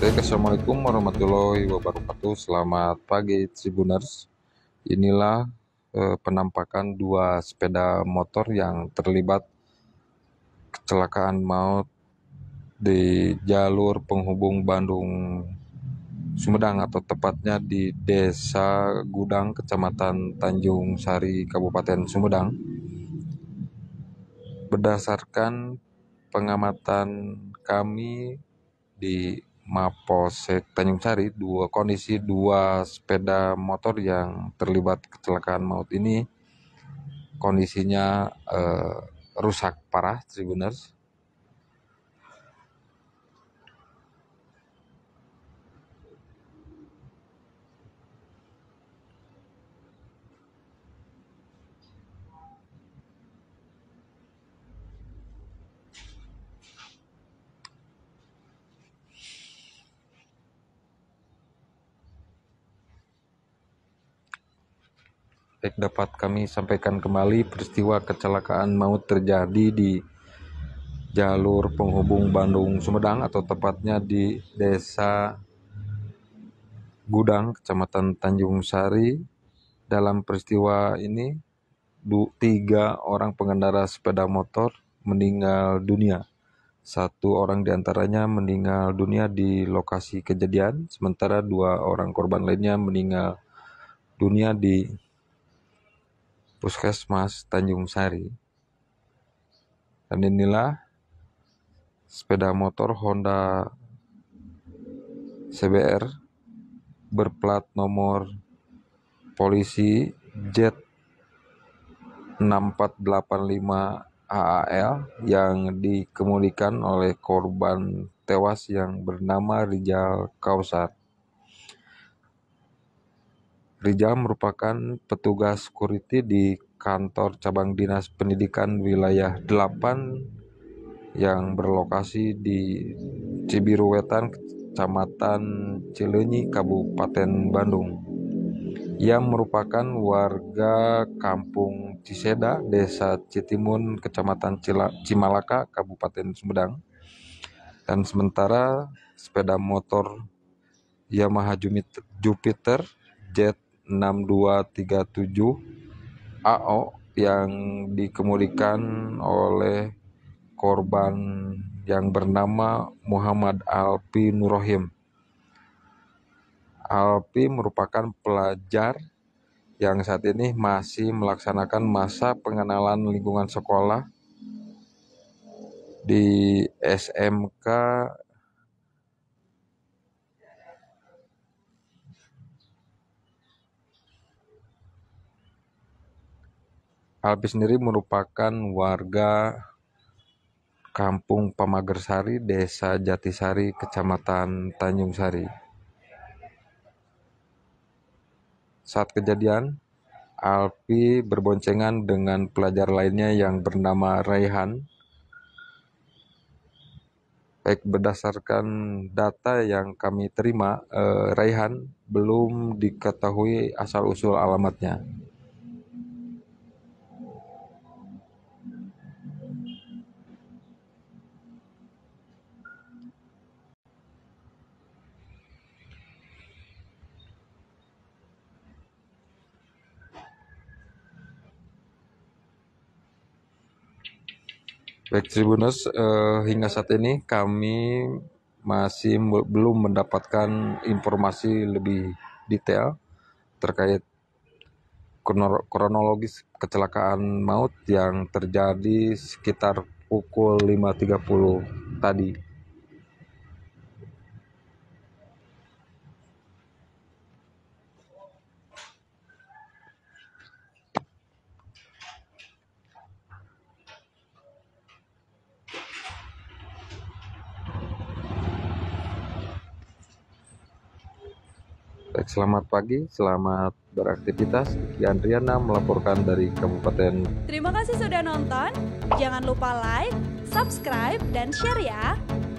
Oke, Assalamualaikum warahmatullahi wabarakatuh. Selamat pagi Tribuners. Inilah eh, penampakan dua sepeda motor yang terlibat kecelakaan maut di jalur penghubung Bandung Sumedang atau tepatnya di Desa Gudang, Kecamatan Tanjung Sari, Kabupaten Sumedang. Berdasarkan pengamatan kami di Mapolsek Tanjung Sari dua kondisi dua sepeda motor yang terlibat kecelakaan maut ini kondisinya eh, rusak parah Tribuners baik dapat kami sampaikan kembali peristiwa kecelakaan maut terjadi di jalur penghubung Bandung Sumedang atau tepatnya di Desa Gudang, Kecamatan Tanjung Sari. Dalam peristiwa ini, tiga orang pengendara sepeda motor meninggal dunia. Satu orang diantaranya meninggal dunia di lokasi kejadian, sementara dua orang korban lainnya meninggal dunia di Puskesmas Tanjung Sari. Dan inilah sepeda motor Honda CBR berplat nomor polisi Z 6485 AAL yang dikemudikan oleh korban tewas yang bernama Rijal Kausar. Rijal merupakan petugas security di kantor cabang Dinas Pendidikan Wilayah 8 yang berlokasi di Cibiru Wetan, Kecamatan Cilenyi, Kabupaten Bandung. Ia merupakan warga kampung Ciseda, Desa Citimun, Kecamatan Cimalaka, Kabupaten Sumedang. Dan sementara sepeda motor Yamaha Jupiter Jet 6237 AO yang dikemudikan oleh korban yang bernama Muhammad Alpi Nurohim. Alpi merupakan pelajar yang saat ini masih melaksanakan masa pengenalan lingkungan sekolah di SMK Alpi sendiri merupakan warga Kampung Pamagersari, Desa Jatisari, Kecamatan Tanjung Sari. Saat kejadian, Alpi berboncengan dengan pelajar lainnya yang bernama Raihan. Baik berdasarkan data yang kami terima, eh, Raihan belum diketahui asal-usul alamatnya. Baik Tribunus eh, hingga saat ini kami masih belum mendapatkan informasi lebih detail terkait kronologis kecelakaan maut yang terjadi sekitar pukul 5.30 tadi. Baik, eh, selamat pagi, selamat beraktivitas. Kian Riana melaporkan dari Kabupaten. Terima kasih sudah nonton. Jangan lupa like, subscribe, dan share ya.